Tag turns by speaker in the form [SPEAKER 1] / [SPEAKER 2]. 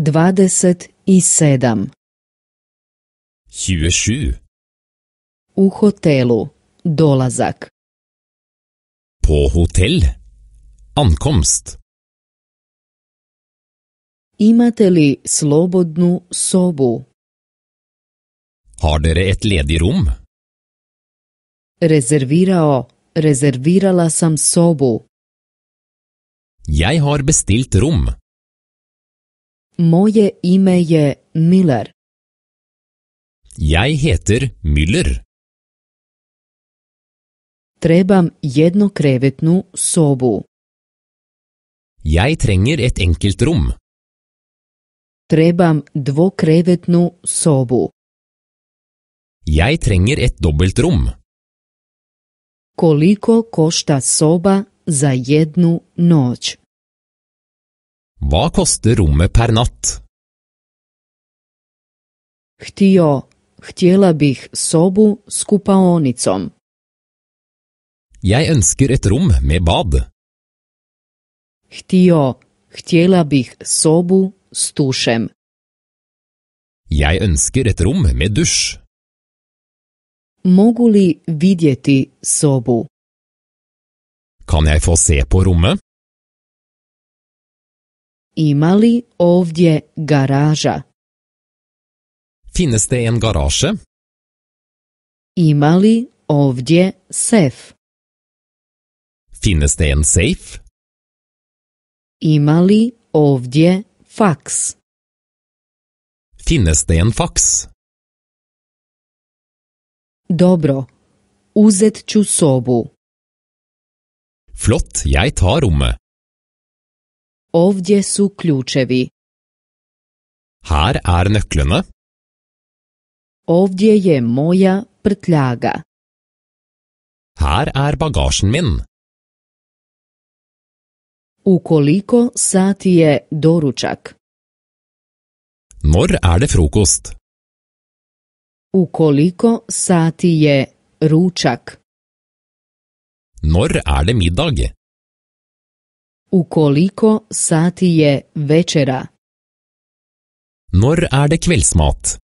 [SPEAKER 1] 27. sedam. U hotelu. Dolazak.
[SPEAKER 2] På hotel. Ankomst.
[SPEAKER 1] Imate li slobodnu
[SPEAKER 2] sobu? Har dere et ledig rom?
[SPEAKER 1] Rezervirao, rezervirala sam sobu.
[SPEAKER 2] Jeg har bestilt rum.
[SPEAKER 1] Moje ime je Miller.
[SPEAKER 2] Jaj heter Miller.
[SPEAKER 1] Trebam jednokrevetnu sobu.
[SPEAKER 2] je trenger et rum.
[SPEAKER 1] Trebam dvokrevetnu sobu.
[SPEAKER 2] Jaj trenger et rum.
[SPEAKER 1] Koliko košta soba za jednu noć?
[SPEAKER 2] Hva koster rommet per natt?
[SPEAKER 1] Htio, htjela bih sobu s kupaonicom.
[SPEAKER 2] Jeg ønsker et rom med bad.
[SPEAKER 1] Htio, htjela bih sobu s dusjem.
[SPEAKER 2] Jeg ønsker et rom med dusj.
[SPEAKER 1] Mogu li vidjeti sobu?
[SPEAKER 2] Kan jeg få se på rommet?
[SPEAKER 1] Imali ovdje garaža?
[SPEAKER 2] Finnes det en garaže?
[SPEAKER 1] Imali ovdje sef?
[SPEAKER 2] Finnes det en safe?
[SPEAKER 1] imali ovdje faks?
[SPEAKER 2] Finnes det en faks?
[SPEAKER 1] Dobro, uzet ću sobu.
[SPEAKER 2] Flott, jeg tar rommet.
[SPEAKER 1] Ovdje su ključevi.
[SPEAKER 2] Her er nøklene.
[SPEAKER 1] Ovdje je moja prtljaga.
[SPEAKER 2] Her er bagasjen min.
[SPEAKER 1] Ukoliko sati je doručak?
[SPEAKER 2] Når er det frokost?
[SPEAKER 1] Ukoliko sati je ručak?
[SPEAKER 2] Når er det middag?
[SPEAKER 1] Ukoliko sati je večera?
[SPEAKER 2] Når er det kveldsmat?